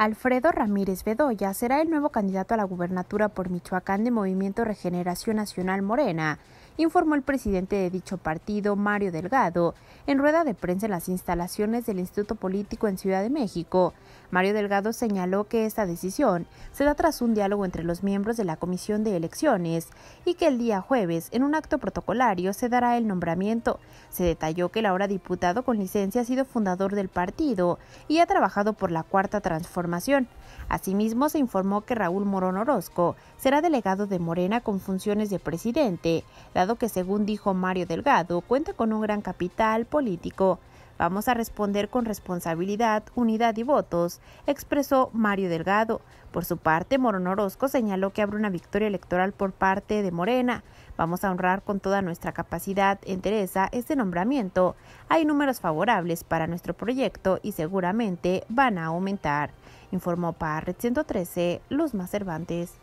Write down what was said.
Alfredo Ramírez Bedoya será el nuevo candidato a la gubernatura por Michoacán de Movimiento Regeneración Nacional Morena, informó el presidente de dicho partido, Mario Delgado, en rueda de prensa en las instalaciones del Instituto Político en Ciudad de México. Mario Delgado señaló que esta decisión se da tras un diálogo entre los miembros de la Comisión de Elecciones y que el día jueves, en un acto protocolario, se dará el nombramiento. Se detalló que el ahora diputado con licencia ha sido fundador del partido y ha trabajado por la Cuarta Transformación Asimismo, se informó que Raúl Morón Orozco será delegado de Morena con funciones de presidente, dado que, según dijo Mario Delgado, cuenta con un gran capital político. Vamos a responder con responsabilidad, unidad y votos, expresó Mario Delgado. Por su parte, Morón Orozco señaló que habrá una victoria electoral por parte de Morena. Vamos a honrar con toda nuestra capacidad entereza este nombramiento. Hay números favorables para nuestro proyecto y seguramente van a aumentar, informó para Red 113 Luzma Cervantes.